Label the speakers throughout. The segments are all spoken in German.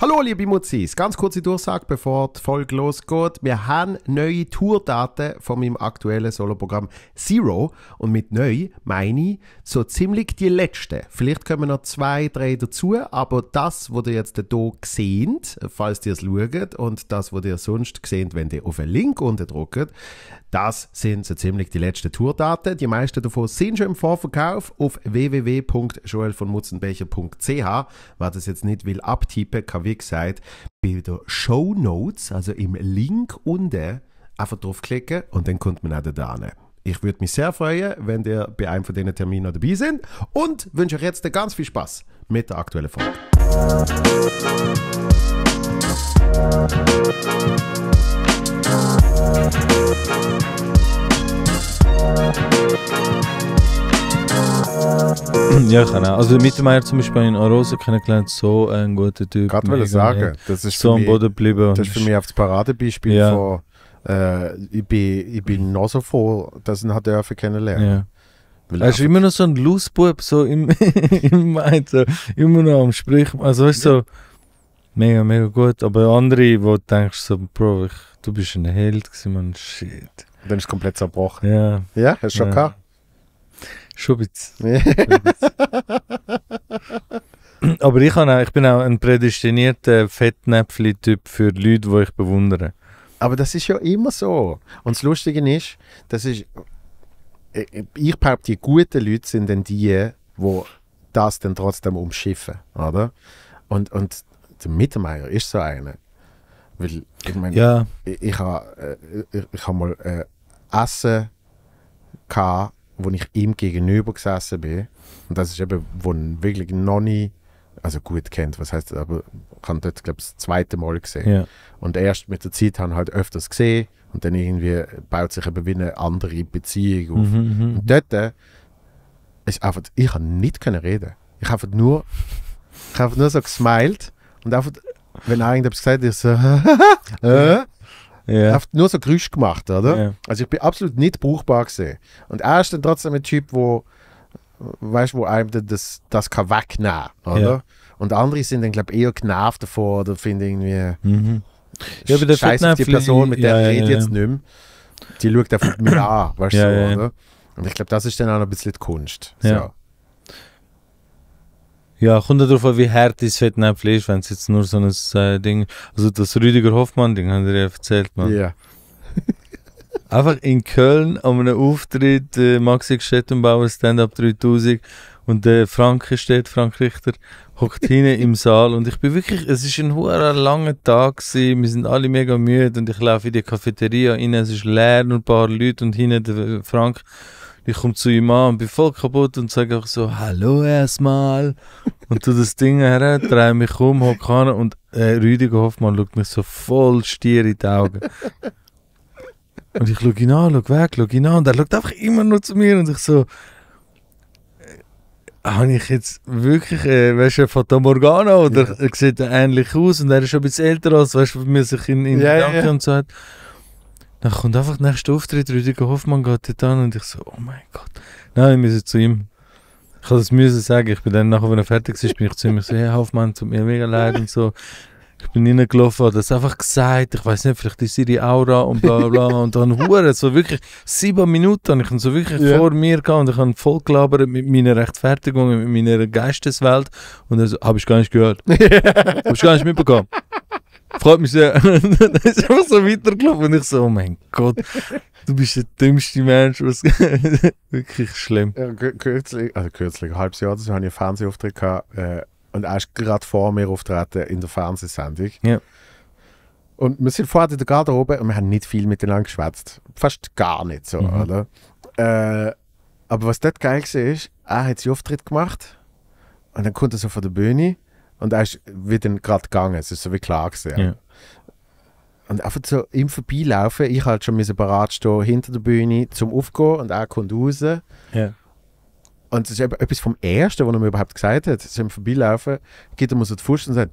Speaker 1: Hallo liebe Mutzis, ganz kurze Durchsage, bevor die Folge losgeht. Wir haben neue Tourdaten von meinem aktuellen Soloprogramm Zero und mit neu meine ich so ziemlich die letzten. Vielleicht kommen noch zwei, drei dazu, aber das, was ihr jetzt hier seht, falls ihr es schaut und das, was ihr sonst seht, wenn ihr auf den Link unten drückt, das sind so ziemlich die letzten Tourdaten. Die meisten davon sind schon im Vorverkauf auf www.joelvonmutzenbecher.ch. Wer das jetzt nicht will abtippen, kann wie gesagt, bei der Show Notes, also im Link unten, einfach draufklicken und dann kommt man auch da hin. Ich würde mich sehr freuen, wenn ihr bei einem von diesen Terminen dabei seid und wünsche euch jetzt ganz viel Spaß mit der aktuellen Folge. Musik
Speaker 2: Ja, ich auch. Also Mittermeier zum Beispiel in Arosa kennengelernt, so ein guter Typ. Gerade wollte ich sagen, das ist, so am Boden geblieben. das ist für mich auf das
Speaker 1: Paradebeispiel ja. von äh, ich bin, ich bin noch so froh, dass ich ihn dürfen kennenlernen. Ja. Er ist immer noch so ein
Speaker 2: Loose-Bub, so im, im Mind, so, immer noch am Sprich. Also weißt du, so, mega, mega gut. Aber andere, wo du denkst, so, Bro, ich, du bist ein Held gewesen, man, shit.
Speaker 1: dann ist es komplett zerbrochen. Ja. Ja, hast du schon ja. gehabt? Schubitz.
Speaker 2: Aber ich, auch, ich bin auch ein prädestinierter Fettnäpfli-Typ für Leute, die ich bewundere.
Speaker 1: Aber das ist ja immer so. Und das Lustige ist, das ist äh, ich glaube, die guten Leute sind dann die, die das dann trotzdem umschiffen, oder? Und, und der Mittermeier ist so einer. Weil, ich meine, ja. ich, ich habe äh, ich, ich hab mal äh, Essen gehabt, wo ich ihm gegenüber gesessen bin, und das ist eben, wo ich wirklich noch nie, also gut kennt, was heißt, aber ich habe dort, glaube ich, das zweite Mal gesehen. Ja. Und erst mit der Zeit habe ich halt öfters gesehen und dann irgendwie baut sich eben wie eine andere Beziehung auf. Mhm, mhm und mhm. dort äh, ist einfach, ich habe nicht können reden. Ich habe nur, ich habe nur so gesmiled und einfach, wenn irgendjemand gesagt hat, ich so, äh? Yeah. Einfach nur so Geräusche gemacht, oder? Yeah. Also ich bin absolut nicht brauchbar gesehen. Und er ist dann trotzdem ein Typ, wo, weißt, wo einem das, das kann wegnehmen, oder? Yeah. Und andere sind dann, glaube ich, eher genervt davor oder finden irgendwie, mhm. ja, aber der scheiß auf die Person, mit der ja, ich rede ja, jetzt ja. nicht mehr. Die schaut einfach mit mir an, weißt du, so, oder? Und ich glaube, das ist dann auch ein bisschen die Kunst. So.
Speaker 2: Ja, kommt darauf an, wie hart ist Fettnäpfel ist, wenn es jetzt nur so ein äh, Ding. Also das Rüdiger Hoffmann-Ding haben wir ja erzählt, man. Ja. Einfach in Köln an einem Auftritt, äh, Maxi Stettenbauer Stand-Up 3000 und der äh, Frank steht, Frank Richter, hockt hinten im Saal und ich bin wirklich, es ist ein hoher langer Tag gewesen, wir sind alle mega müde und ich laufe in die Cafeteria rein, es ist leer und ein paar Leute und hinten der Frank ich komme zu ihm an und bin voll kaputt und sage auch so, hallo erstmal. und tu das Ding her, drehe mich um, hock an und äh, Rüdiger Hoffmann schaut mich so voll stier in die Augen. und ich schaue ihn an, schaue weg, schaue ihn an und er schaut einfach immer nur zu mir und ich so, äh, habe ich jetzt wirklich, äh, weißt du, Fata Morgana oder ja. sieht er ähnlich aus und er ist schon ein bisschen älter als, weißt du, wie man sich in, in ja, Gedanken ja. und so hat. Dann kommt einfach der nächste Auftritt, Rüdiger Hoffmann geht dort an und ich so, oh mein Gott. Nein, ich muss zu ihm. Ich habe das müssen sagen. Ich bin dann nachher, wenn er fertig ist, bin ich zu ihm ich so, hey Hoffmann, tut mir mega leid und so. Ich bin reingelaufen, hat das einfach gesagt, ich weiß nicht, vielleicht ist ihre Aura und bla bla und dann Huren, so wirklich sieben Minuten und ich habe so wirklich yeah. vor mir gehabt und ich habe voll gelabert mit meiner Rechtfertigung, mit meiner Geisteswelt und dann so, habe ich gar nicht gehört. habe ich gar nicht mitbekommen. Freut mich sehr. dann ist einfach so weitergelaufen und ich so, oh mein Gott, du bist der dümmste Mensch. Was Wirklich schlimm.
Speaker 1: Ja, kürzlich, also kürzlich, ein halbes Jahr, das habe ich einen Fernsehauftritt gehabt äh, und er ist gerade vor mir auftreten in der Fernsehsendung. Ja. Und wir sind vorher in der Garderobe und wir haben nicht viel miteinander geschwätzt. Fast gar nicht so, mhm. oder? Äh, aber was dort geil war, ist, er hat seinen Auftritt gemacht und dann kommt er so von der Bühne und er ist wieder gerade gegangen. Es ist so wie klar gesehen. Ja. Und einfach so im Vorbeilaufen, ich halt schon parat stehen, hinter der Bühne zum Aufgehen und er kommt raus. Ja. Und das ist etwas vom Ersten, was er mir überhaupt gesagt hat. So im Vorbeilaufen geht er mir so die Fuß und sagt: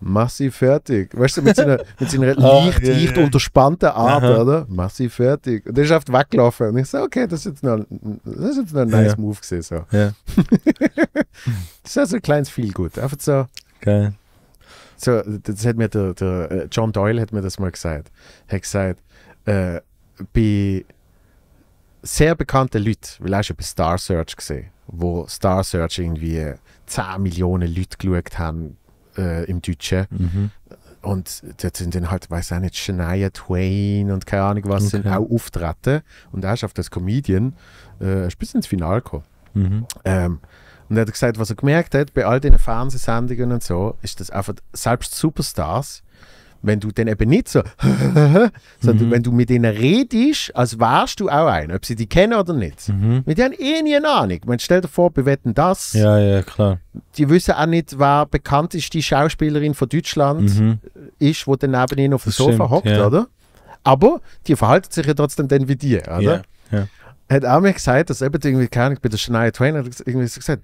Speaker 1: massiv fertig. Weißt du, mit seiner, mit seiner ah, leicht, ja, leicht ja. unterspannter Art, Aha. oder? Massiv fertig. Und der schafft weglaufen. Und ich so, okay, das ist jetzt noch, das ist jetzt noch ein nice ja. Move gewesen. So. Ja. das ist also ein kleines Feelgood. Einfach so. Geil. So, das hat mir der, der äh, John Doyle hat mir das mal gesagt. Er Hat gesagt, äh, bei sehr bekannten Leuten, weil er schon bei Star Search gesehen, wo Star Search irgendwie 10 Millionen Leute geschaut haben, äh, im Deutschen. Mhm. Und dort sind dann halt, weiß ich nicht, Shania Twain und keine Ahnung was, okay. sind auch auftreten. Und er ist auf das Comedian äh, bis ins Finale gekommen. Mhm. Ähm, und er hat gesagt, was er gemerkt hat, bei all den Fernsehsendungen und so, ist dass einfach, selbst Superstars wenn du dann eben nicht so, sondern mhm. wenn du mit ihnen redest, als wärst du auch einer, ob sie die kennen oder nicht. Mhm. Mit denen eh nie eine Ahnung. Man stellt dir vor, wir wetten das.
Speaker 2: Ja, ja, klar.
Speaker 1: Die wissen auch nicht, wer bekannt ist, die Schauspielerin von Deutschland mhm. ist, die dann neben ihnen auf dem Sofa hockt, ja. oder? Aber die verhalten sich ja trotzdem dann wie dir, oder? Ja, ja. Hat auch mir gesagt, dass eben irgendwie, keine Ahnung, bei der Shania Twain hat irgendwie so gesagt,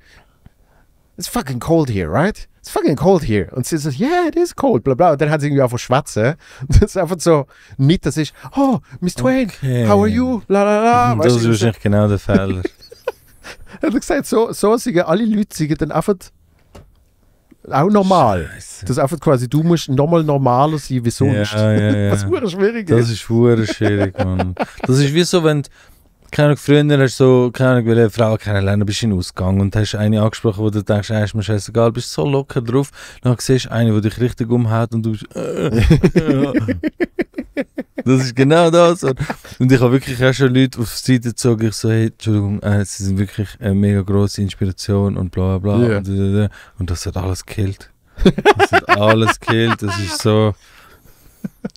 Speaker 1: it's fucking cold here, right? it's fucking cold here. Und sie sagt, yeah, it is cold, bla bla. Und dann hat sie irgendwie auf Schwarze. das ist einfach so mit, dass ich, oh, Miss Twain, okay. how are you? La la la. Das ist wahrscheinlich
Speaker 2: genau der Fall.
Speaker 1: er hat gesagt, so, so sagen alle Leute sagen dann einfach auch normal. Scheiße. Das ist einfach quasi, du musst nochmal normaler sein wie sonst. Ja, ja, ja. Was schwierig Das ist schwierig,
Speaker 2: Mann. Das ist wie so, wenn, keine Ahnung, früher hast du so, keine Ahnung, welche Frau kennenlernen, bist du in den Ausgang und hast eine angesprochen, wo du denkst, ey, äh, ist mir scheißegal, bist so locker drauf. Dann siehst du eine, die dich richtig umhält und du bist, äh, äh. Das ist genau das. Und ich habe wirklich auch schon Leute auf die Seite gezogen, ich so, hey, Entschuldigung, äh, sie sind wirklich eine mega grosse Inspiration und bla bla bla. Yeah. Äh, und das hat alles gekillt. Das hat alles gekillt, das ist so...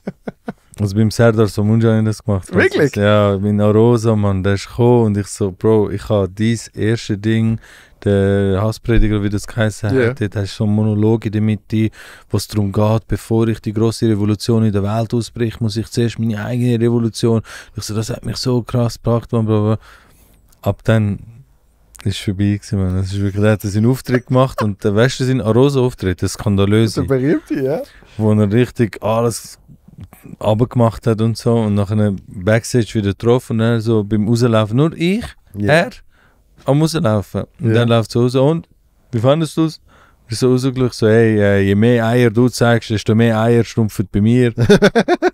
Speaker 2: Also beim Serdar Somunja habe das gemacht. Wirklich? ja, mein Arosa, Mann, der ist gekommen und ich so, Bro, ich habe dieses erste Ding, der Hassprediger, wie das geheißen yeah. hat, dort hast so einen Monolog in der Mitte, wo es darum geht, bevor ich die große Revolution in der Welt ausbricht, muss ich zuerst meine eigene Revolution. Ich so, das hat mich so krass gebracht, Mann, aber ab dann ist vorbei gewesen, man. Das ist wirklich, der hat seinen Auftritt gemacht und der äh, weißt du, sein Arosa-Auftritt, das skandalöse. Der berühmte, ja. Wo er richtig alles abgemacht hat und so und nachher Backstage wieder getroffen und dann so beim Rauslaufen nur ich, yeah. er am Rauslaufen. Und yeah. dann läuft so raus und wie fandest du es? Ich so rausgelegt, so hey, äh, je mehr Eier du zeigst, desto mehr Eier schrumpfen bei mir.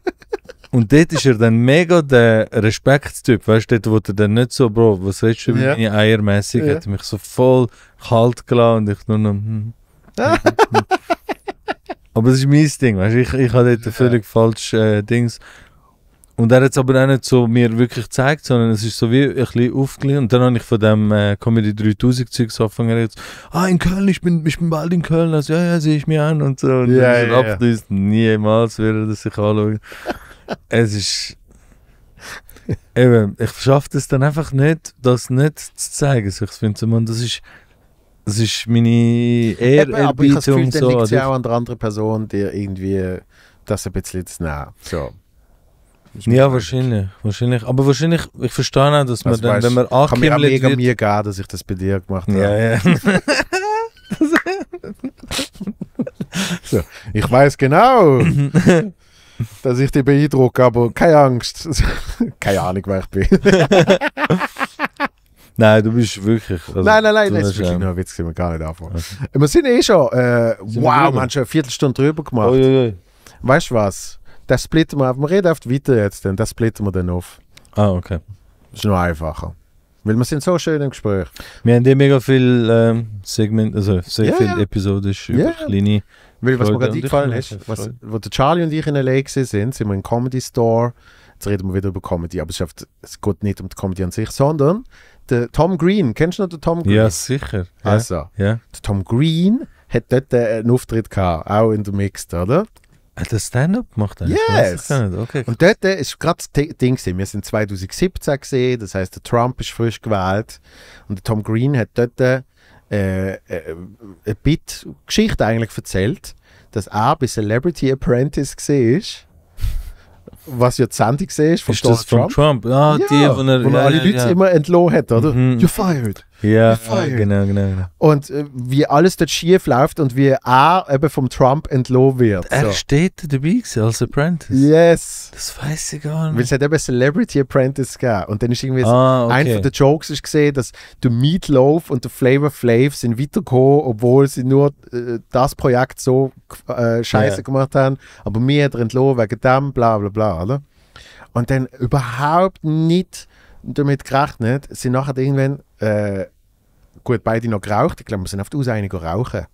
Speaker 2: und dort ist er dann mega der Respektstyp, weißt du, dort wo er dann nicht so, Bro, was willst du mit yeah. meine Eiermäßig, yeah. hat mich so voll kalt gelassen und ich nur noch, hm, Aber das ist mein Ding, weißt du? Ich, ich habe dort ja. völlig falsch äh, Dings. Und er hat es aber auch nicht so mir wirklich gezeigt, sondern es ist so wie ein bisschen aufgelegt. Und dann habe ich von dem äh, Comedy 3000 Zeugs angefangen jetzt, ah, in Köln, ich bin, ich bin bald in Köln, also ja, ja, sehe ich mich an und so. Und ja, dann ja, ja. Abdüst, niemals würde das sich anschauen. es ist, eben, ich schaffe es dann einfach nicht, das nicht zu zeigen. Also, ich finde, das ist, es ist meine Ehrerbietung. Aber ich habe das Gefühl, dann liegt es ja
Speaker 1: auch an der anderen Person, dir irgendwie das ein bisschen zu nehmen. So.
Speaker 2: Ja, wahrscheinlich, wahrscheinlich. Aber wahrscheinlich, ich verstehe auch, dass man also, dann, weißt, wenn man ankimmelt wird... Kann mir auch mega
Speaker 1: mir geben, dass ich das bei dir gemacht habe. Ja, ja. so, ich weiß genau, dass ich dich beeindrucke, aber keine Angst. keine Ahnung, wer ich bin. Nein, du bist wirklich. Also, nein, nein, nein, das ist wirklich ähm, nur ein Witz, wir gar nicht anfangen. Okay. Wir sind eh schon, äh, sind wow, wir haben schon eine Viertelstunde drüber gemacht. Oh, oh, oh. Weißt du was? Das splitten wir auf. Wir reden oft weiter jetzt, denn das splitten wir dann auf. Ah, okay. Das ist noch einfacher. Weil wir sind so schön im Gespräch. Wir haben eh mega viel ähm, Segment, also sehr yeah, viel yeah. episodisch über yeah. kleine. Weil was mir gerade eingefallen ist, was, wo der Charlie und ich in L.A. sind, sind wir im Comedy Store. Jetzt reden wir wieder über Comedy, aber es, schafft, es geht nicht um die Comedy an sich, sondern der Tom Green, kennst du noch den Tom Green? Ja, sicher. Also, ja. Der Tom Green hat dort äh, einen Auftritt gehabt, auch in der Mixed, oder? Hat er Stand-up gemacht? Yes! Okay, und dort äh, ist gerade das Ding, wir sind 2017 gesehen, das heisst, der Trump ist frisch gewählt und der Tom Green hat dort äh, äh, äh eine Bit Geschichte eigentlich erzählt, dass er bei Celebrity Apprentice war was jetzt Sandy gesehen ist von Donald Trump. Trump. Ja, ah, ja, die, wo er, ja, alle ja, Leute immer entlohnt hat, oder? Mhm. You're fired.
Speaker 2: Ja, genau, genau, genau.
Speaker 1: Und äh, wie alles dort schief läuft und wie er eben vom Trump entlohnt wird. Er so. steht dabei als Apprentice. Yes. Das weiß ich gar nicht. Weil es hat eben Celebrity Apprentice gegeben. Und dann ist irgendwie ah, okay. ein von den Jokes ist gesehen, dass der Meatloaf und der Flavor Flav sind weitergekommen, obwohl sie nur äh, das Projekt so äh, scheiße yeah. gemacht haben. Aber mir hat er entlohnt wegen dem, bla bla bla, oder? Und dann überhaupt nicht damit gerechnet, sind nachher irgendwann äh, gut, beide noch geraucht. Ich glaube, wir sind auf die Ausreine rauchen.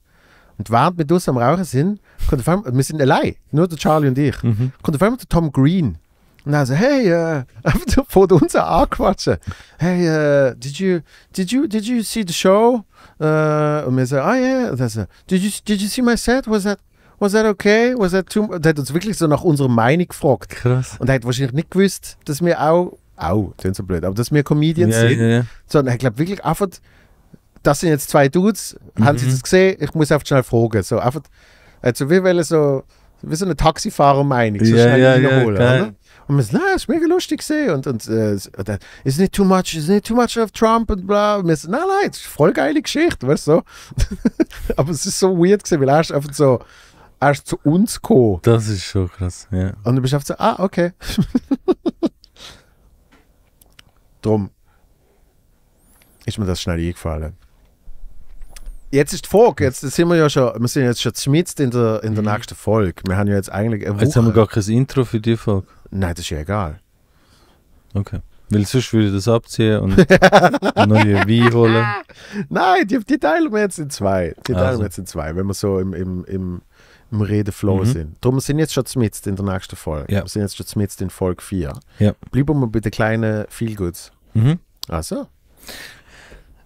Speaker 1: Und während wir draußen am Rauchen sind, kommt auf einmal, wir sind allein, nur der Charlie und ich, mhm. kommt auf einmal der Tom Green. Und er so, hey, äh, vor uns anquatschen. Hey, uh, did you, did you, did you see the show? Uh, und wir so, ah, oh, yeah. Und er so, did you, did you see my set? Was that, was that okay? Was that too much? Der hat uns wirklich so nach unserer Meinung gefragt. Krass. Und er hat wahrscheinlich nicht gewusst, dass wir auch, au, klingt so blöd, aber dass wir Comedians ja, sind. Ja, ja. Sondern er glaubt wirklich einfach, das sind jetzt zwei Dudes, mhm. haben sie mhm. das gesehen? Ich muss einfach schnell fragen. So einfach, also wir wollen so, wir so eine Taxifahrer-Meinung, so ja, schnell ja, wiederholen. Ja, oder? Und man sagt, nein, das ist mega lustig gesehen. Und, und äh, ist nicht too much, ist nicht too much of Trump und bla. Und wir sagen, nein, nein, es ist voll geile Geschichte, weißt du? So. Aber es ist so weird gewesen, weil er ist einfach so, er ist zu uns gekommen. Das ist schon krass, ja. Und du bist einfach so, ah, okay. Drum ist mir das schnell eingefallen. Jetzt ist die Folge, hm. jetzt sind wir ja schon, wir sind jetzt schon mitten in der, in der mhm. nächsten Folge. Wir haben ja jetzt eigentlich eine Woche. Jetzt haben wir gar kein Intro für die Folge. Nein, das ist ja egal. Okay. Weil sonst würde ich das abziehen und neue Wein holen. Nein, die, die teilen wir jetzt in zwei. Die teilen also. wir jetzt in zwei, wenn wir so im, im, im, im Redeflow mhm. sind. Darum sind jetzt schon mitten in der nächsten Folge. Ja. Wir sind jetzt schon mitten in Folge 4. Ja. Bleiben wir bei den kleinen Feelgoods. Mhm. Also.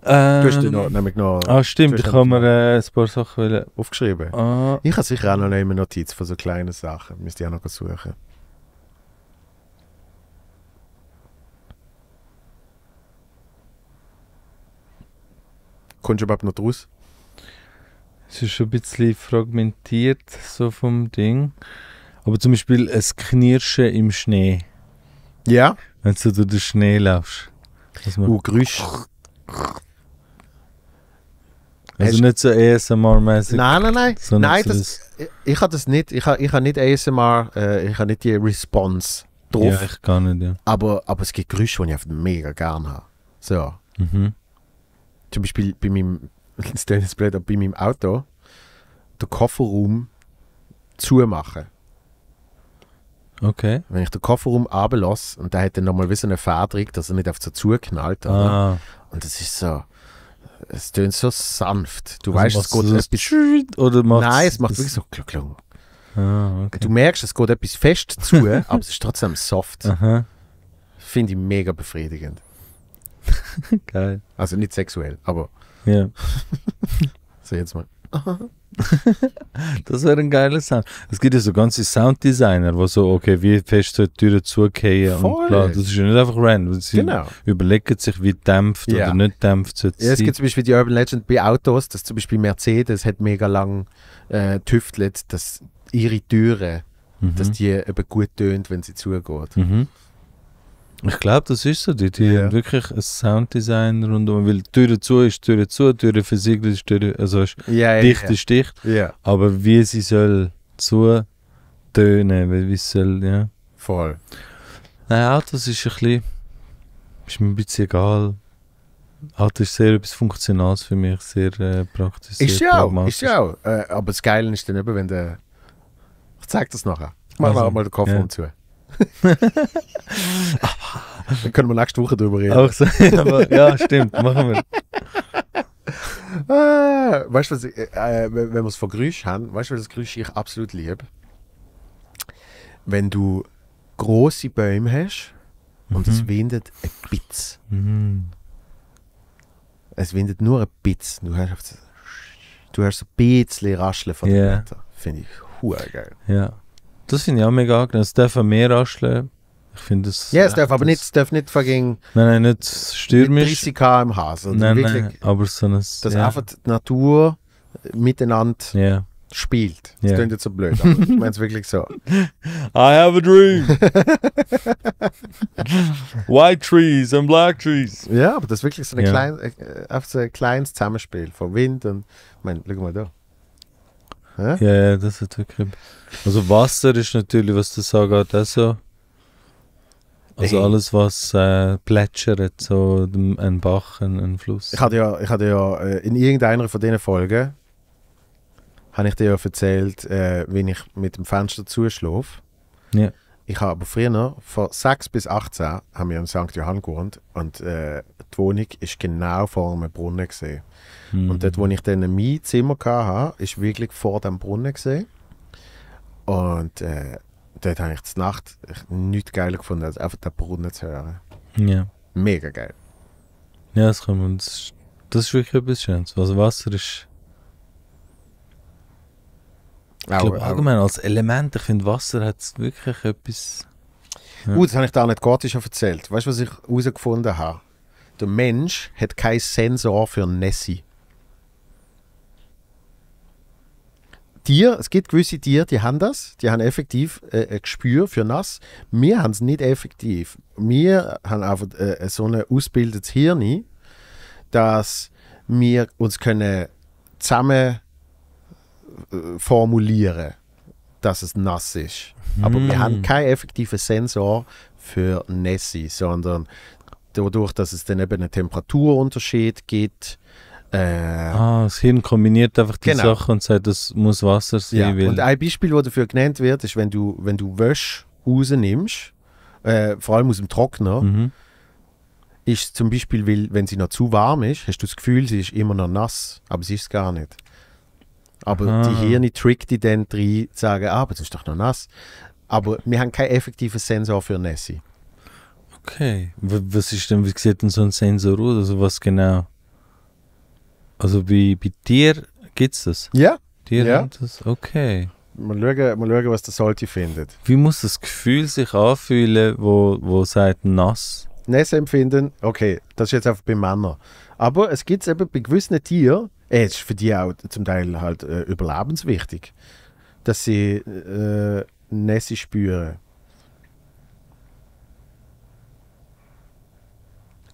Speaker 1: Ähm, du hast ähm, noch, nämlich noch. Ah, stimmt, ich habe mir äh, ein paar Sachen wollen. aufgeschrieben. Ah. Ich habe sicher auch noch eine Notiz von so kleinen Sachen. Müsste ich auch noch suchen.
Speaker 2: Kommst du überhaupt noch raus? Es ist schon ein bisschen fragmentiert, so vom Ding. Aber zum Beispiel ein Knirschen im Schnee. Ja? Wenn du durch den Schnee laufst. Oh, uh, Geräusch. Also nicht so ASMR-mäßig. Nein, nein, nein. So nein das, das.
Speaker 1: Ich, ich habe das nicht. Ich habe ich hab nicht ASMR, äh, ich habe nicht die Response drauf. Ja, ich kann nicht, ja. Aber, aber es gibt Geräusche, die ich einfach mega gerne habe. So. Mhm. Zum Beispiel bei meinem, Dennis Blade, bei meinem Auto, den Kofferraum zumachen. Okay. Wenn ich den Kofferraum runterlasse und der hat dann nochmal wie so eine Federung, dass er nicht auf so zuknallt. Ah. Und das ist so es tönt so sanft. Du also weißt, es geht das etwas. Oder Nein, es macht wirklich so klung, klung. Ah, okay. Du merkst, es geht etwas fest zu, aber es ist trotzdem soft. Finde ich mega befriedigend. Geil. Also nicht sexuell, aber. Ja. so, jetzt mal. Aha. das wäre ein geiler Sound.
Speaker 2: Es gibt ja so ganze Sounddesigner, wo so, okay, wie fest soll die Türen zugehen und Das ist ja nicht einfach random. Sie genau. überlegen sich, wie dämpft ja. oder nicht dämpft so ja, Es gibt
Speaker 1: zum Beispiel die Urban Legend bei Autos, dass zum Beispiel Mercedes hat mega lang äh, tüftelt, dass ihre Türen, mhm. dass die eben gut tönt, wenn sie zugeht. Mhm.
Speaker 2: Ich glaube, das ist so. Die, die yeah. haben wirklich ein Sounddesign rundum. Weil Türen zu ist Türen zu, Türen versiegelt ist Türen, also ist yeah, dicht yeah. ist dicht. Aber wie sie soll zu tönen, wie es soll, ja. Voll. Nein, Autos ist ein bisschen, ist mir ein bisschen egal. Auto ist sehr etwas Funktionales für
Speaker 1: mich, sehr äh, praktisch. Ist ja auch, ist ja auch. Äh, aber das Geile ist dann eben, wenn der. Ich zeig das nachher. Mach also, mal den Koffer ja. zu. Dann können wir nächste Woche drüber reden. Auch so, ja, stimmt, machen wir. Ah, weißt du, was ich, äh, äh wenn wir es von Geräusch haben, weißt du, das Geräusch ich absolut liebe? Wenn du große Bäume hast und mhm. es windet ein bisschen. Mhm. Es windet nur ein bisschen. Du hörst, du hörst ein bisschen Rascheln von yeah. dem Wetter. Finde ich huer geil. Ja.
Speaker 2: Das finde ich auch mega angenehm. Es dürfen mehr rascheln. Ich finde es. Ja, es darf, aber
Speaker 1: nicht, es darf nicht vergehen. Nein, nein, nicht stürmisch. Nicht 30 km/h. Also nein, wirklich, nein, aber so ein. Dass ja. einfach die Natur miteinander yeah. spielt. Das yeah. klingt jetzt so blöd, aber ich meine es wirklich so. I have a dream. White trees and black trees. Ja, aber das ist wirklich so, eine ja. klein, äh, so ein kleines Zusammenspiel von Wind und. Ich meine, schau mal da.
Speaker 2: Ja, ja, das hat der Krim. Also Wasser ist natürlich, was du sagst, auch so. Also alles, was äh, plätschert, so ein Bach, ein, ein Fluss. Ich
Speaker 1: hatte ja, ich hatte ja äh, in irgendeiner von diesen Folgen habe ich dir ja erzählt, äh, wenn ich mit dem Fenster zuschlafe. Ja. Ich habe aber früher, noch, von 6 bis 18, haben wir in St. Johann gewohnt und äh, die Wohnung ist genau vor einem Brunnen gesehen. Mhm. Und dort, wo ich dann mein Zimmer hatte, ist wirklich vor dem Brunnen gesehen. Und äh, dort habe ich die Nacht nichts geiler gefunden, als einfach den Brunnen zu hören. Ja. Mega geil.
Speaker 2: Ja, das kann Das, das ist wirklich etwas Schönes. Also Wasser ist. Ich glaube allgemein als
Speaker 1: Element, ich finde Wasser hat wirklich etwas... Ja. Uh, das habe ich da nicht gerade schon erzählt. Weißt du, was ich herausgefunden habe? Der Mensch hat keinen Sensor für Nessie. Tiere, es gibt gewisse Tiere, die haben das, die haben effektiv äh, ein Gespür für nass. Wir haben es nicht effektiv. Wir haben einfach äh, äh, so ein ausgebildetes Hirn, dass wir uns können zusammen äh, formulieren, dass es nass ist. Hm. Aber wir haben hm. keinen effektiven Sensor für Nässe, sondern dadurch, dass es dann eben einen Temperaturunterschied gibt, äh, ah, das Hirn kombiniert einfach die genau. Sachen und sagt, das muss Wasser sein. Ja. Und ein Beispiel, das dafür genannt wird, ist, wenn du, wenn du Wäsche rausnimmst, äh, vor allem aus dem Trockner, mhm. ist zum Beispiel, weil, wenn sie noch zu warm ist, hast du das Gefühl, sie ist immer noch nass, aber sie ist es gar nicht. Aber Aha. die Hirne trickt die dann rein, sagen, ah, aber das ist doch noch nass. Aber wir haben keinen effektiven Sensor für Nessie. Okay.
Speaker 2: Was ist denn, wie sieht denn so ein Sensor aus? Also was genau? Also wie bei dir gibt es das? Ja.
Speaker 1: Dir ja. das? Okay. Mal schauen, mal schauen, was der Salty findet.
Speaker 2: Wie muss das Gefühl sich anfühlen, wo, wo sagt nass?
Speaker 1: Nass empfinden, okay, das ist jetzt einfach bei Männern. Aber es gibt es eben bei gewissen Tieren, äh, es ist für die auch zum Teil halt äh, überlebenswichtig, dass sie äh, Nässe spüren.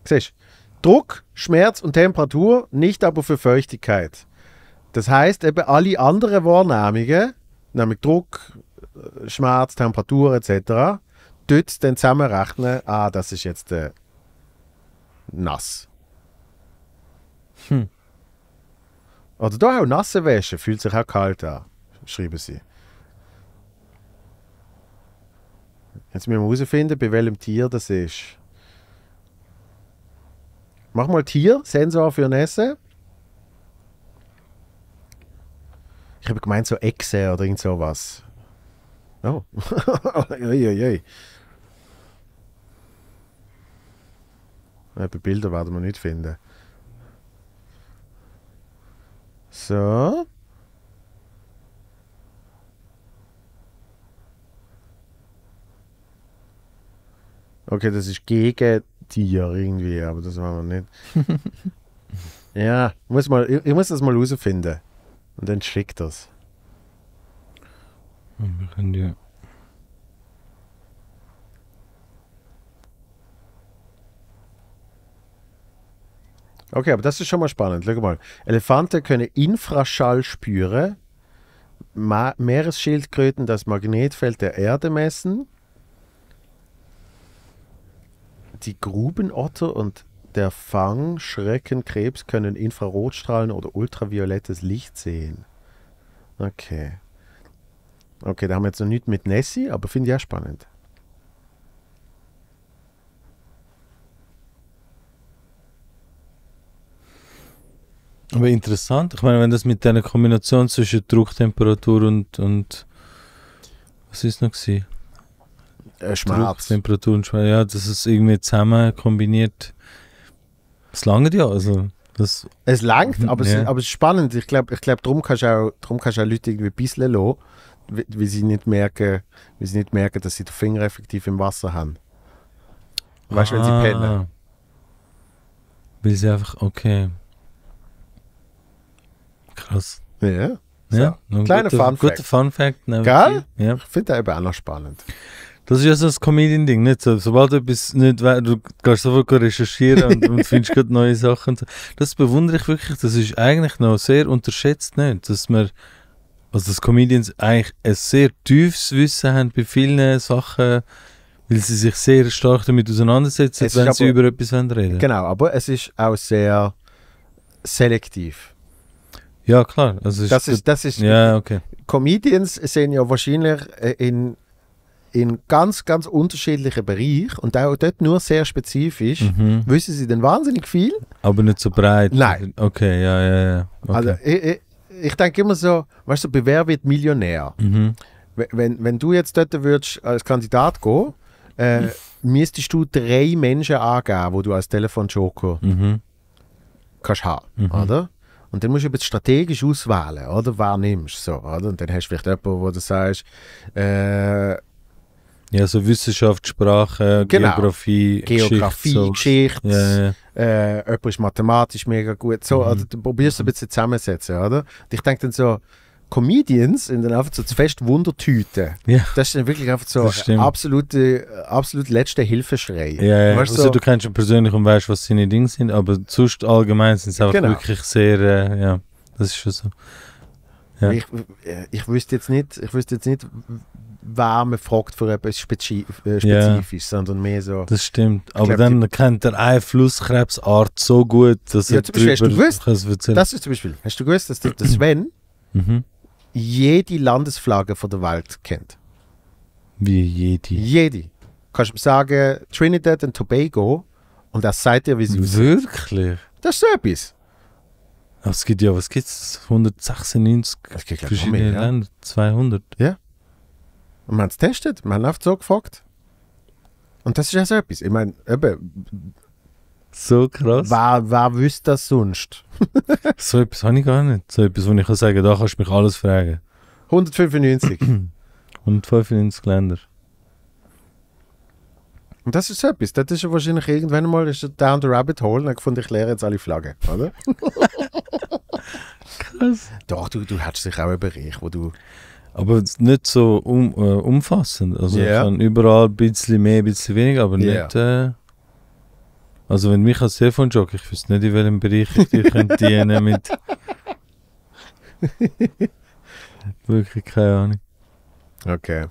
Speaker 1: Siehst du? Druck, Schmerz und Temperatur, nicht aber für Feuchtigkeit. Das heißt eben alle anderen Wahrnehmungen, nämlich Druck, äh, Schmerz, Temperatur etc., dort dann zusammenrechnen, ah, das ist jetzt äh, nass. Hm. Oder da auch nasse Wäsche fühlt sich auch kalt an, schreiben sie. Jetzt müssen wir herausfinden, bei welchem Tier das ist. Mach mal Tier, Sensor für Nässe. Ich habe gemeint, so Echse oder irgend sowas. Oh. Uiuiui. Bei Bilder werden wir nicht finden. So. Okay, das ist gegen Tier irgendwie, aber das waren wir nicht. ja, muss mal, ich, muss das mal rausfinden. Und dann schickt das. Wir können dir. Okay, aber das ist schon mal spannend. Schau mal. Elefante können Infraschall spüren, Ma Meeresschildkröten das Magnetfeld der Erde messen die Grubenotter und der Fang Schreckenkrebs können Infrarotstrahlen oder ultraviolettes Licht sehen. Okay. Okay, da haben wir jetzt noch nichts mit Nessie, aber finde ich auch spannend.
Speaker 2: Aber interessant, ich meine, wenn das mit einer Kombination zwischen Drucktemperatur und, und was ist noch gewesen? Äh, Schmerz. Druck, Temperatur und Schmerz, ja, das ist irgendwie zusammen kombiniert. Es langt ja, also. Das,
Speaker 1: es langt, aber, ja. es, aber es ist spannend. Ich glaube, ich glaub, darum kannst du auch, darum kannst du auch Leute irgendwie ein bisschen lassen, wie, weil sie nicht merken, weil sie nicht merken, dass sie den Finger effektiv im Wasser haben. Weißt du, ah. wenn sie ah. pennen.
Speaker 2: Weil sie einfach, okay. Krass. Ja. Ja, so. Kleiner Fun Fact. Guter ne, Fun Fact. Gell? Ja.
Speaker 1: Ich finde das eben auch noch spannend.
Speaker 2: Das ist ja so ein Comedian-Ding, nicht so. Sobald du etwas nicht weißt, du gehst sofort recherchieren und, und findest gerade neue Sachen. So. Das bewundere ich wirklich. Das ist eigentlich noch sehr unterschätzt, nicht? Dass man, also dass Comedians eigentlich ein sehr tiefes Wissen haben bei vielen Sachen, weil sie sich sehr stark damit auseinandersetzen, es wenn aber, sie über etwas reden. Genau,
Speaker 1: aber es ist auch sehr selektiv.
Speaker 2: Ja, klar. Also das ist, das ist, ja, okay.
Speaker 1: Comedians sehen ja wahrscheinlich äh, in in ganz, ganz unterschiedlichen Bereichen und auch dort nur sehr spezifisch, mhm. wissen sie dann wahnsinnig viel.
Speaker 2: Aber nicht so breit. Nein. Okay, ja, ja, ja. Okay. Also
Speaker 1: ich, ich, ich, denke immer so, weißt du, wer wird Millionär. Mhm. Wenn, wenn du jetzt dort würdest als Kandidat gehen, äh, müsstest du drei Menschen angeben, wo du als Telefonjoker mhm. kannst haben, mhm. oder? Und dann musst du jetzt strategisch auswählen, oder? Wer nimmst so, oder? Und dann hast du vielleicht jemanden, wo du sagst, äh, ja, so Wissenschaft, Sprache, genau. Geografie, Geografie, Geschichte. So. Geschichte ja, ja. Äh, jemand ist mathematisch mega gut. So, mhm. also, du probierst es ein bisschen zusammensetzen, oder? Und ich denke dann so, Comedians sind dann einfach so zu fest Wundertüte. Ja. Das ist dann wirklich einfach so absolute, absolut letzter Hilfeschrei. Ja, ja. also, so, du
Speaker 2: kennst schon persönlich und weißt, was seine Dinge sind, aber sonst allgemein sind es einfach genau. wirklich sehr, äh, ja, das ist schon so. Ja. Ich,
Speaker 1: äh, ich wüsste jetzt nicht, ich wüsste jetzt nicht, wer man fragt für etwas spezifisch, äh, ja, sondern mehr so. Das stimmt, aber glaub, dann
Speaker 2: kennt der eine Flusskrebsart so gut, dass ja, er drüber hast du gewusst, Das
Speaker 1: ist zum Beispiel, hast du gewusst, dass der, Sven mhm. jede Landesflagge von der Welt kennt? Wie jede? Jede. Kannst du sagen, Trinidad und Tobago und das seid ihr, wie sie aussieht. Wirklich? Das ist so etwas. es gibt ja, was gibt es? 196 verschiedene mehr, ja. Länder, 200. Ja. Und wir haben es getestet, wir haben einfach so gefragt. Und das ist ja so etwas. Ich meine, eben. So krass. Wer, wer wüsste das sonst? so
Speaker 2: etwas habe ich gar nicht. So etwas, wo ich kann sagen da kannst du mich alles fragen.
Speaker 1: 195.
Speaker 2: 195
Speaker 1: Länder. Und das ist so etwas. Das ist ja wahrscheinlich irgendwann mal ist down the rabbit hole und gefunden, ich leere jetzt alle Flaggen, oder? krass. Doch, du, du hättest dich auch einen Bereich, wo du aber nicht so
Speaker 2: um, äh, umfassend. Also yeah. ich kann überall ein bisschen mehr, ein bisschen weniger, aber yeah. nicht. Äh, also wenn mich als Telefon jogge, ich wüsste nicht, in welchem Bereich ich dir könnte dienen mit. wirklich keine Ahnung. Okay.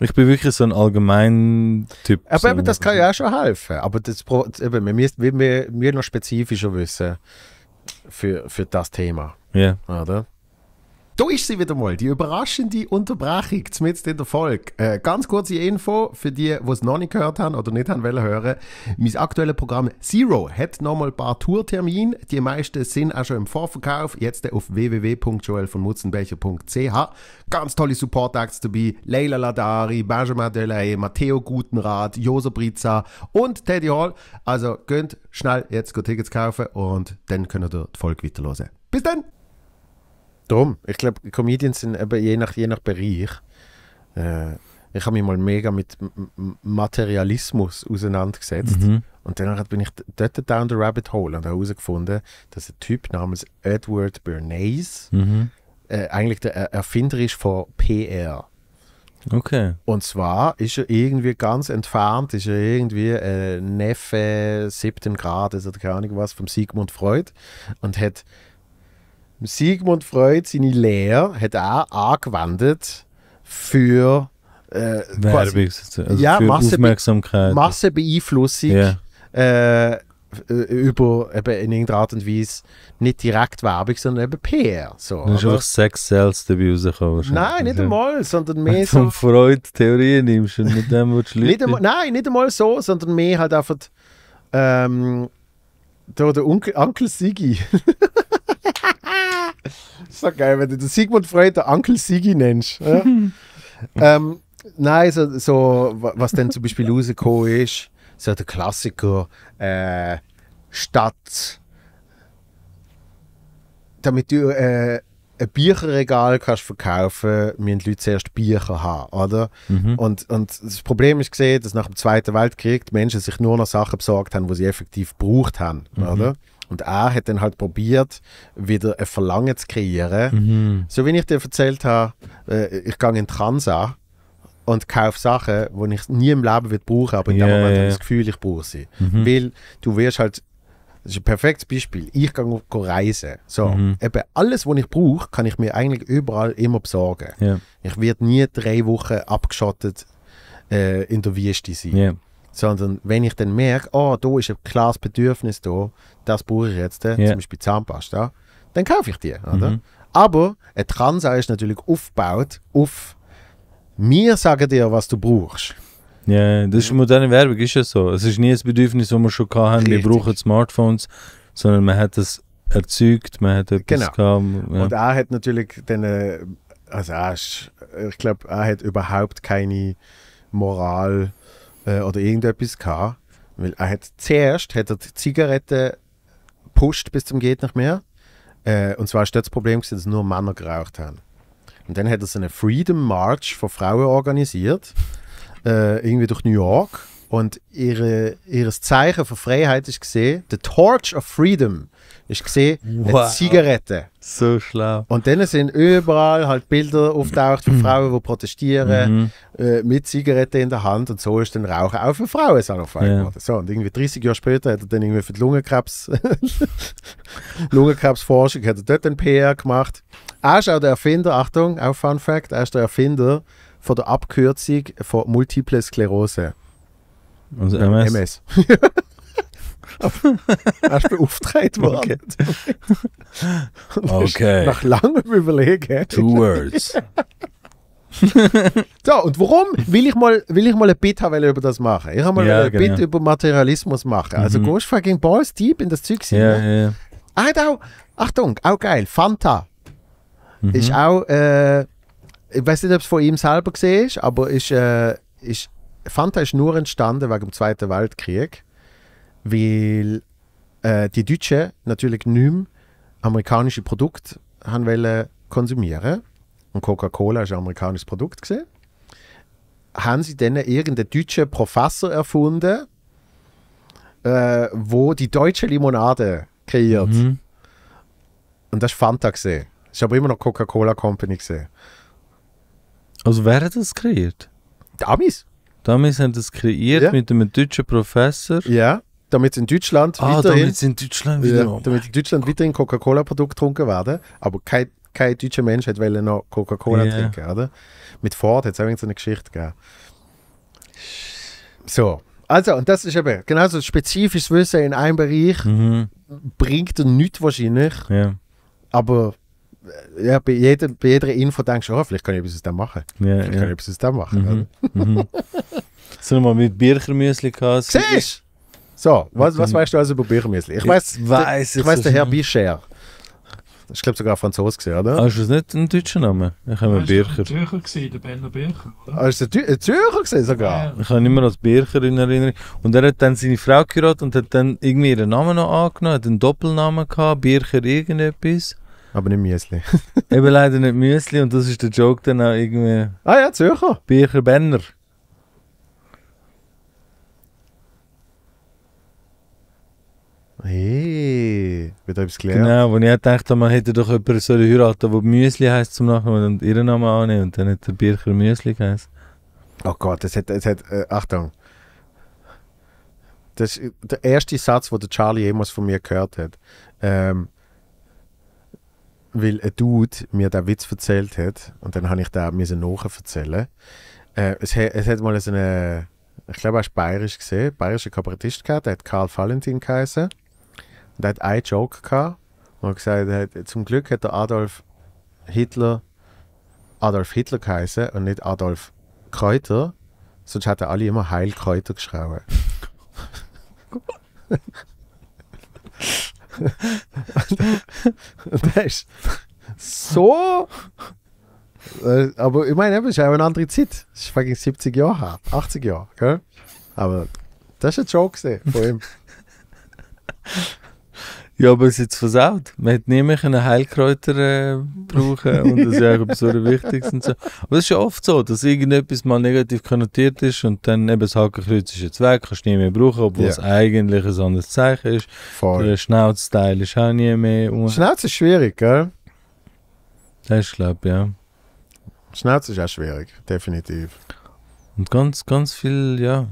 Speaker 2: Ich bin wirklich so ein allgemein Typ. Aber so das
Speaker 1: kann ja auch schon helfen. Aber das, eben, wir müssen wir, wir noch spezifischer wissen für, für das Thema. Ja. Yeah. Oder? Da ist sie wieder mal, die überraschende Unterbrechung mitten in der Folge. Äh, ganz kurze Info für die, die es noch nicht gehört haben oder nicht haben wollen hören. Mein aktuelles Programm Zero hat nochmal ein paar Tourtermine. Die meisten sind auch schon im Vorverkauf. Jetzt auf www.joelvonmutzenbecher.ch. Ganz tolle Support-Acts dabei. Leila Ladari, Benjamin Delay, Matteo Gutenrat, Josa Brizza und Teddy Hall. Also könnt schnell jetzt Tickets kaufen und dann könnt ihr die Folge weiterhören. Bis dann! Darum, ich glaube, Comedians sind eben je nach, je nach Bereich. Äh, ich habe mich mal mega mit Materialismus auseinandergesetzt. Mhm. Und danach bin ich dort down the rabbit hole und habe herausgefunden, dass ein Typ namens Edward Bernays mhm. äh, eigentlich der Erfinder ist von PR. Okay. Und zwar ist er irgendwie ganz entfernt, ist er irgendwie ein äh, Neffe siebten Grades oder keine Ahnung was von Sigmund Freud und hat Sigmund Freud seine Lehre hat er angewendet für äh, quasi, also ja, für Masse Aufmerksamkeit. Massenbeeinflussung yeah. Äh, äh, über eben in irgendeiner Art und Weise nicht direkt Werbung, sondern eben PR. So, das ist einfach
Speaker 2: Sex Sales dabei rausgekommen. Nein, nicht
Speaker 1: einmal, sondern mehr so. Von
Speaker 2: Freud Theorien nimmst und mit dem willst du nicht einmal,
Speaker 1: Nein, nicht einmal so, sondern mehr halt einfach ähm, der, Onkel Sigi. ist doch geil, wenn du den Sigmund Freud der Onkel Sigi nennst. Ja? ähm, nein, so, so, was denn zum Beispiel rausgekommen ist, so der Klassiker, äh, statt damit du äh, ein Bücherregal kannst verkaufen, müssen die Leute zuerst Bücher haben, oder? Mhm. Und, und das Problem ist gesehen, dass nach dem Zweiten Weltkrieg die Menschen sich nur noch Sachen besorgt haben, die sie effektiv gebraucht haben, mhm. oder? Und er hat dann halt probiert, wieder ein Verlangen zu kreieren. Mhm. So wie ich dir erzählt habe, äh, ich gehe in Transa und kaufe Sachen, die ich nie im Leben wird brauchen, aber in yeah, dem Moment yeah. habe ich das Gefühl, ich brauche sie. Mhm. Weil du wirst halt das ist ein perfektes Beispiel. Ich gehe reisen. So, mhm. eben alles, was ich brauche, kann ich mir eigentlich überall immer besorgen. Yeah. Ich werde nie drei Wochen abgeschottet äh, in der Wüste sein. Yeah. Sondern wenn ich dann merke, oh, da ist ein klares Bedürfnis da, das brauche ich jetzt, yeah. Äh, zum Beispiel Zahnpasta, dann kaufe ich die. Oder? Mhm. Aber ein Transa ist natürlich aufgebaut auf «Wir sagen dir, was du brauchst». Ja, das ist moderne Werbung, ist ja so. Es
Speaker 2: ist nie ein Bedürfnis, das wir schon hatten, wir brauchen Smartphones, sondern man hat das erzeugt, man hat etwas genau. gehabt, ja. Und
Speaker 1: er hat natürlich dann, äh, also er ist, ich glaube, er hat überhaupt keine Moral äh, oder irgendetwas gehabt. Weil er hat zuerst hat er die Zigarette pusht bis zum geht nicht mehr. Äh, und zwar war das Problem, dass nur Männer geraucht haben. Und dann hat er so eine Freedom March für Frauen organisiert, äh, irgendwie durch New York. Und ihre, ihr Zeichen von Freiheit ist gesehen, The Torch of Freedom ich sehe wow. eine Zigarette.
Speaker 2: So schlau.
Speaker 1: Und dann sind überall halt Bilder auftaucht von mhm. Frauen, die protestieren mhm. äh, mit Zigarette in der Hand und so ist dann Rauchen auch für Frauen Sanofiling ja. worden. So, und irgendwie 30 Jahre später hat er dann irgendwie für die Lungenkrebs Lungenkrebsforschung hat er dort einen PR gemacht. Er ist auch der Erfinder, Achtung, auch Fun Fact, er ist der Erfinder von der Abkürzung von Multiple Sklerose. Also MS. MS. er ist beauftragt worden. Okay. Nach langem Überlegen. Two words. so, und warum will ich mal, will ich mal ein Bit haben, über das machen? Ich habe mal ja, ein genau. Bit über Materialismus machen. Also, mhm. gehst fucking Balls deep in das Zeug sein. Ja, ja, ja. Ah, auch, Achtung, auch geil. Fanta mhm. ist auch, äh, ich weiß nicht, ob es von ihm selber gesehen ist, aber ist, äh, ist, Fanta ist nur entstanden wegen dem Zweiten Weltkrieg weil äh, die Deutschen natürlich nicht mehr amerikanische Produkte haben wollen konsumieren und Coca-Cola ist ein amerikanisches Produkt gesehen, haben sie dann irgendeinen deutschen Professor erfunden, äh, wo die deutsche Limonade kreiert. Mhm. Und das war Fanta gesehen. Ist aber immer noch Coca-Cola Company gesehen. Also wer hat das kreiert? Die Amis. Die Amis haben das kreiert ja. mit einem deutschen Professor. Ja damit in Deutschland ah, weiterhin, in Deutschland, wieder, ja, damit in Deutschland weiterhin Coca-Cola-Produkt getrunken werden, aber kein, kein deutscher Mensch hat wollte noch Coca-Cola yeah. trinken, oder? Mit Ford hat es auch eine Geschichte gegeben. So, also, und das ist eben, genauso spezifisches Wissen in einem Bereich mhm. bringt nichts wahrscheinlich, yeah. aber äh, ja, bei, jedem, bei jeder Info denkst du, oh, vielleicht kann ich etwas aus machen. Yeah, vielleicht kann ich etwas aus machen. Mhm. mhm. so nochmal mit Birchermüsli gehabt. Siehst du? So, was, was weißt du also über Birmüsli? Ich weiß, ich weiß, ich weiß der Herr Bischer.
Speaker 2: Ich glaube sogar Franzose gesehen, oder? Hast ah, du es nicht einen deutschen Namen? Ich habe einen Bircher. Ein Zürcher gesehen, der Berner Bircher, oder? Hast du einen Zürcher gesehen sogar? Ich habe ihn immer als Bircher in Erinnerung. Und er hat dann seine Frau geheiratet und hat dann irgendwie ihren Namen noch angenommen, hat einen Doppelnamen gehabt, Bircher irgendetwas.
Speaker 1: Aber nicht Müsli.
Speaker 2: Eben leider nicht Müsli und das ist der Joke dann auch irgendwie. Ah ja, Zürcher. Bircher Benner.
Speaker 1: Hey, wird etwas gelernt. Genau,
Speaker 2: wo ich auch gedacht habe, man hätte doch jemanden so heiraten der Müsli heisst zum Nachnamen und ihren Namen annehmen und dann hat der Bircher
Speaker 1: Müsli geheißen. Oh Gott, das hat, das hat äh, Achtung. Das ist äh, der erste Satz, den der Charlie jemals von mir gehört hat. Ähm, weil ein Dude mir diesen Witz erzählt hat und dann habe ich den müssen nachher äh, es, es hat mal so eine ich glaube, er war bayerisch gesehen, bayerischer Kabarettist gehabt, der hat Karl Valentin geheißen. Und er hat einen Joke gehabt und hat gesagt, hat, zum Glück hat der Adolf Hitler Adolf Hitler geheißen und nicht Adolf Kräuter, sonst hat er alle immer Heilkräuter geschrieben. das ist so. Äh, aber ich meine, es ist auch eine andere Zeit. Es ist fucking 70 Jahre her, 80 Jahre, gell? Aber das war ein Joke von ihm.
Speaker 2: Ja, aber es ist jetzt versaut. Man hätte nie mehr Heilkräuter äh, brauchen und das ist ja auch etwas so Wichtiges und so. Aber es ist ja oft so, dass irgendetwas mal negativ konnotiert ist und dann eben das Hakenkreuz ist jetzt weg, kannst du nie mehr brauchen, obwohl ja. es eigentlich ein anderes Zeichen ist. Voll. Der Schnauzteil ist auch nie mehr. Schnauze
Speaker 1: ist schwierig, gell?
Speaker 2: Das ist, glaube ich,
Speaker 1: ja. Schnauze ist auch schwierig, definitiv. Und ganz, ganz viel, ja,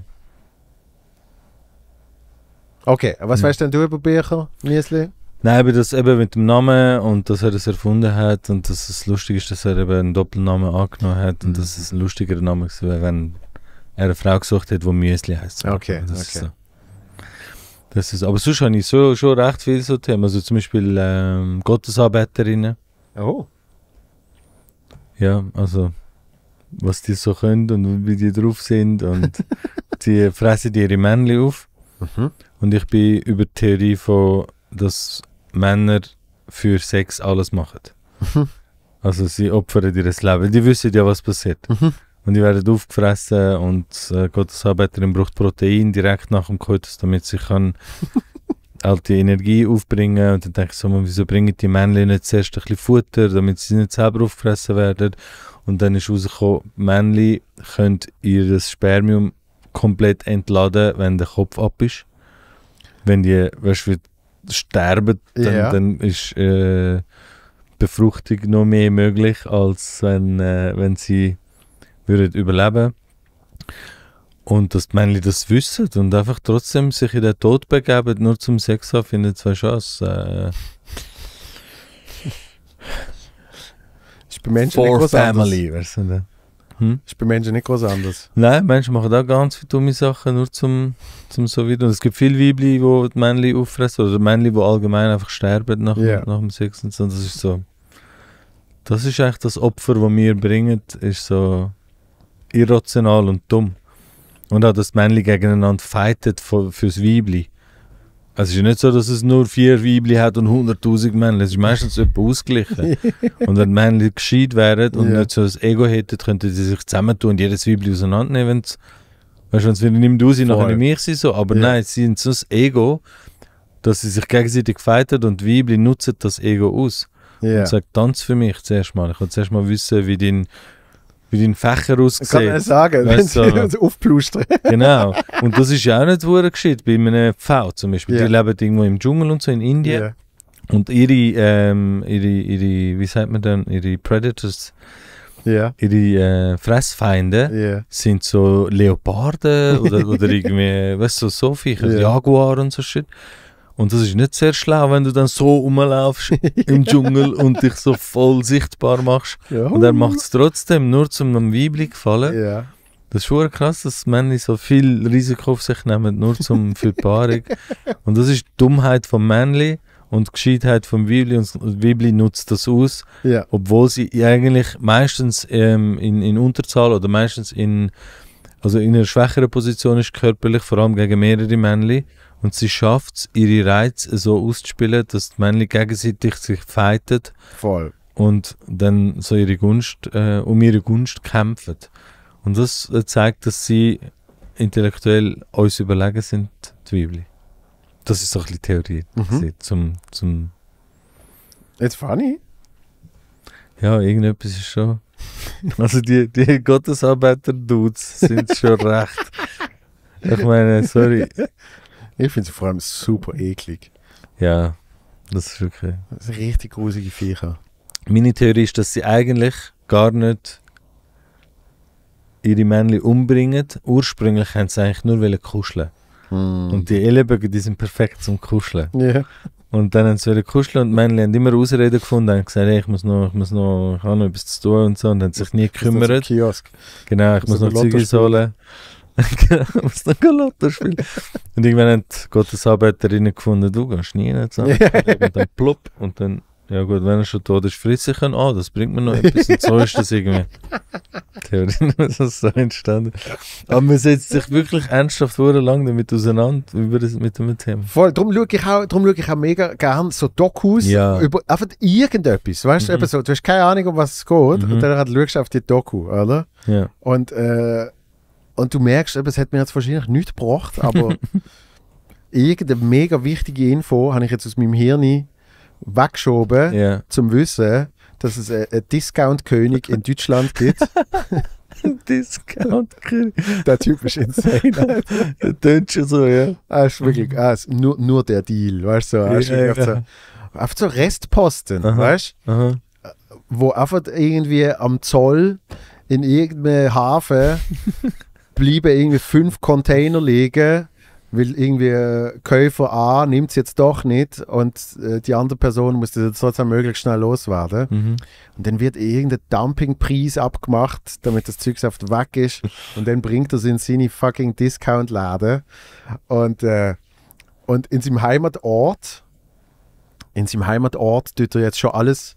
Speaker 2: Okay, was ja. weißt
Speaker 1: denn du über Bücher, Müsli?
Speaker 2: Nein, aber das eben mit dem Namen und dass er das erfunden hat und dass es lustig ist, dass er eben einen Doppelnamen angenommen hat und mhm. dass es ein lustigerer Name wäre, wenn er eine Frau gesucht hätte, die Müsli heißt. Okay, das okay. Ist so. Das ist, aber sonst habe ich so, schon recht viele so Themen. Also zum Beispiel ähm, Gottesanbeterinnen. Oh. Ja, also was die so können und wie die drauf sind und die fressen ihre Männchen auf. Mhm. Und ich bin über die Theorie von, dass Männer für Sex alles machen. Mhm. Also sie opfern ihr Leben. Die wissen ja, was passiert. Mhm. Und die werden aufgefressen und äh, Gottes Arbeiterin braucht Protein direkt nach dem Koitus, damit sie kann all die Energie aufbringen Und dann denke ich so, man, wieso bringen die Männchen nicht zuerst ein bisschen Futter, damit sie nicht selber aufgefressen werden. Und dann ist rausgekommen, Männchen können ihr Spermium komplett entladen, wenn der Kopf ab ist. Wenn die, weißt du, sterben, dann, ja. dann ist äh, Befruchtung noch mehr möglich, als wenn, äh, wenn sie würden überleben Und dass die Männchen das wissen und einfach trotzdem sich in den Tod begeben, nur zum Sex haben, finden zwei Chance. Äh,
Speaker 1: ist bei Menschen For nicht was family, weißt du? Ne? Hm? Ist bei Menschen nicht groß anders.
Speaker 2: Nein, Menschen machen auch ganz viele dumme Sachen, nur zum, zum so wieder. Und es gibt viele Weibli, die die Männchen auffressen oder Männchen, die allgemein einfach sterben nach, yeah. nach dem Sex und so. Und das ist so. Das ist eigentlich das Opfer, das wir bringen, ist so irrational und dumm. Und auch, dass die Männchen gegeneinander fighten für, fürs Weibli. Es ist ja nicht so, dass es nur vier Weibli hat und 100.000 Männer. Es ist meistens etwas ausgeglichen. und wenn Männer gescheit wären und ja. nicht so ein Ego hätten, könnten sie sich zusammentun und jedes Weibli auseinandernehmen. weißt du, wenn es wieder nimmt aus, nachher nicht mich sein so. Aber ja. nein, sie sind so ein Ego, dass sie sich gegenseitig fighten und die Weibli nutzen das Ego aus. Ja. Und sagt, tanz für mich zuerst mal. Ich will zuerst mal wissen, wie dein wie dein Fächer aussieht. Kann man sagen, weißt wenn sie
Speaker 1: so. aufplustern. genau.
Speaker 2: Und das ist ja auch nicht wahre geschieht bei einem Pfau zum Beispiel. Yeah. Die leben irgendwo im Dschungel und so in Indien. Yeah. Und ihre, ähm, ihre, ihre, wie sagt man dann, ihre Predators, yeah. ihre äh, Fressfeinde yeah. sind so Leoparden oder, oder irgendwie, weißt du, so, so Viecher, Jaguar und so shit. Und das ist nicht sehr schlau, wenn du dann so rumlaufst im Dschungel und dich so voll sichtbar machst. Ja. Und er macht es trotzdem, nur zum einem Weibli gefallen. Ja. Das ist schon krass, dass Männer so viel Risiko auf sich nehmen, nur zum für die Paarung. und das ist die Dummheit von Männli und die Gescheitheit von Weibli. Und Weibli nutzt das aus, ja. obwohl sie eigentlich meistens ähm, in, in Unterzahl oder meistens in, also in einer schwächeren Position ist körperlich, vor allem gegen mehrere Männli. Und sie schafft es, ihre Reize so auszuspielen, dass die Männchen gegenseitig sich fighten. Voll. Und dann so ihre Gunst, äh, um ihre Gunst kämpfen. Und das äh, zeigt, dass sie intellektuell uns überlegen sind, die Weibchen. Das ist so ein bisschen Theorie mhm. zum, zum. It's funny. Ja, irgendetwas ist schon. Also die, die Gottesarbeiter-Dudes sind schon recht. Ich meine, sorry.
Speaker 1: Ich finde sie vor allem super eklig. Ja, das ist wirklich. Das sind richtig
Speaker 2: gruselige Viecher. Meine Theorie ist, dass sie eigentlich gar nicht ihre Männchen umbringen. Ursprünglich haben sie eigentlich nur kuscheln. Mm. Und die Ellenbögen, die sind perfekt zum Kuscheln. Ja. Und dann haben sie kuscheln und die Männchen haben immer Ausreden gefunden und gesagt, hey, ich muss noch, ich muss noch, ich habe noch etwas zu tun und so und haben sich nie gekümmert. Kiosk. Genau, ich muss noch Zeug holen aus dem Galotto spielen. Und irgendwann hat Gottesarbeiterinnen gefunden, du gehst nie hin zusammen. und dann plopp und dann, ja gut, wenn er schon tot ist, frisst ich ihn an, oh, das bringt mir noch etwas. Und so ist das irgendwie. Theorien ist das so entstanden. Aber man setzt sich wirklich ernsthaft lang damit auseinander über das, mit dem Thema.
Speaker 1: Voll, darum schaue darum schaue ich auch mega gerne so Dokus ja. über einfach irgendetwas. Weißt, mhm. so, du hast keine Ahnung, um was es geht. Mhm. Und dann halt schaust du auf die Doku, oder? Ja. Und äh, und du merkst, es hat mir jetzt wahrscheinlich nichts gebracht, aber irgendeine mega wichtige Info habe ich jetzt aus meinem Hirn weggeschoben, yeah. zum Wissen, dass es einen Discount-König in Deutschland gibt. Discount-König. der Typ ist insane. der tönt schon so, ja. Ah, ist wirklich, ah, ist nur, nur der Deal, weißt du? So, ja, ja, so, auf so Restposten, aha, weißt du? Wo einfach irgendwie am Zoll in irgendeinem Hafen bleiben irgendwie fünf Container liegen, weil irgendwie äh, Käufer A nimmt es jetzt doch nicht und äh, die andere Person muss das jetzt sozusagen möglichst schnell loswerden. Mhm. Und dann wird irgendein Dumpingpreis abgemacht, damit das Zeugsaft weg ist und dann bringt er es in seine fucking Discount-Laden und, äh, und in seinem Heimatort, in seinem Heimatort tut er jetzt schon alles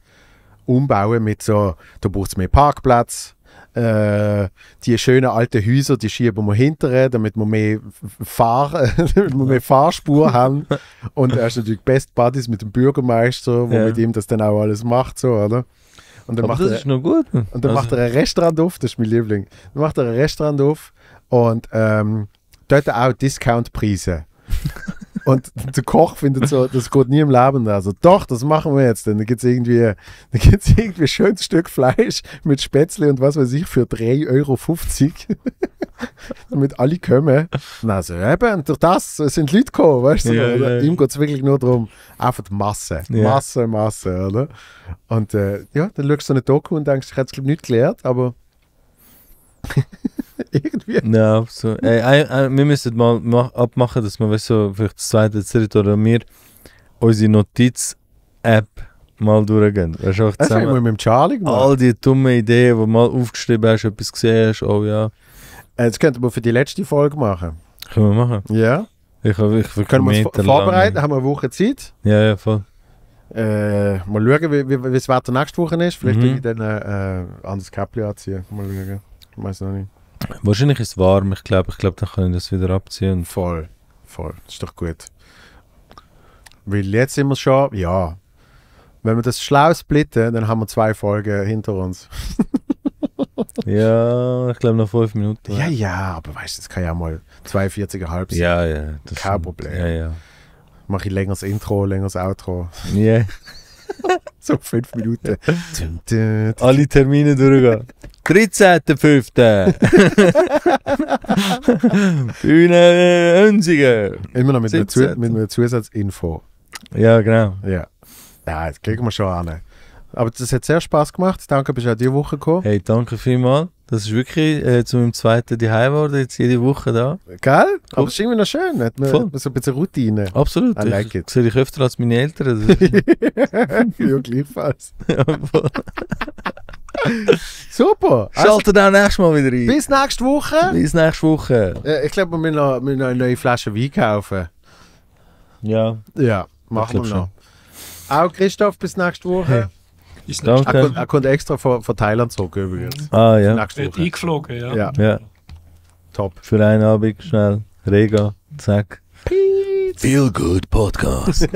Speaker 1: umbauen mit so, du brauchst mehr Parkplatz, äh, die schönen alten Häuser, die schieben wir hinterher, damit wir mehr, Fahr damit wir mehr Fahrspur haben. Und er ist natürlich Best Buddies mit dem Bürgermeister, wo ja. mit ihm das dann auch alles macht, so, oder? Und dann macht das er, ist nur gut. Und dann also. macht er ein Restaurant auf, das ist mein Liebling. Dann macht er ein Restaurant auf und ähm, dort auch discount Discountpreise. Und der Koch findet so, das geht nie im Leben Also doch, das machen wir jetzt. Dann gibt es irgendwie, irgendwie ein schönes Stück Fleisch mit Spätzle und was weiß ich für 3,50 Euro. Damit alle kommen. Na, so eben, durch das sind Leute gekommen, weißt du? Ja, also, ja, ja. Ihm geht es wirklich nur darum, einfach die Masse. Masse, Masse, oder? Und äh, ja, dann schaust du eine Doku und denkst, ich hätte es nicht gelernt, aber. Irgendwie. Ja, so. Ey, ey, wir müssen mal abmachen, dass wir,
Speaker 2: weißt du, vielleicht das zweite, das dritte oder mir unsere Notiz-App mal durchgehen. Weißt du, auch zusammen. Das mit dem Charlie gemacht. All die dummen Ideen, die du mal aufgeschrieben hast, etwas gesehen hast, oh ja. Jetzt äh,
Speaker 1: könnten wir für die letzte Folge machen.
Speaker 2: Können wir machen? Ja. Ich, ich, ich Können wir uns vorbereiten?
Speaker 1: Haben wir eine Woche Zeit? Ja, ja, voll. Äh, mal schauen, wie, wie, wie das Wetter nächste Woche ist. Vielleicht mhm. ich dann äh, äh anders Käppchen anziehen. Mal schauen. Ich weiß noch nicht. Wahrscheinlich ist es warm, ich glaube, ich glaube, dann können wir das wieder abziehen. Voll, voll, das ist doch gut. Weil jetzt sind wir schon, ja. Wenn wir das schlau splitten, dann haben wir zwei Folgen hinter uns. ja, ich glaube noch fünf Minuten. Ja, ja, aber weißt du, das kann ja mal 42,5 sein. Ja, ja. Das Kein Problem. Ja, ja. Mache ich längeres Intro, längeres Outro.
Speaker 2: Ja. Yeah. so fünf Minuten. Alle Termine durchgehen. 13.05.
Speaker 1: Bühne äh, Önsigen. Immer noch mit, einer, Zus mit einer Zusatzinfo. Ja, genau. Ja. ja, das kriegen wir schon an. Aber das hat sehr Spass gemacht. Danke, bist du auch diese Woche gekommen. Hey, danke vielmals. Das ist
Speaker 2: wirklich äh, zu meinem zweiten Zuhause geworden, jetzt jede Woche da. Gell? cool. aber es ist irgendwie noch schön, hat man, man so
Speaker 1: ein bisschen Routine. Absolut, I like
Speaker 2: ich sehe ich öfter als
Speaker 1: meine Eltern. ja, gleichfalls.
Speaker 2: Super. Schalten
Speaker 1: also, auch nächstes Mal wieder ein. Bis nächste Woche. Bis nächste Woche. Äh, ich glaube, wir müssen noch, müssen noch eine neue Flasche Wein kaufen. Ja. Ja, machen wir noch. Schon. Auch Christoph, bis nächste Woche. Hey. Ist nicht da er, er kommt extra von, von Thailand zurück übrigens. Ah ja. Ich geflogen, ja. ja.
Speaker 2: ja. Top. Für einen Abend schnell. Rega, zack.
Speaker 1: Peace.
Speaker 2: Feel Good Podcast.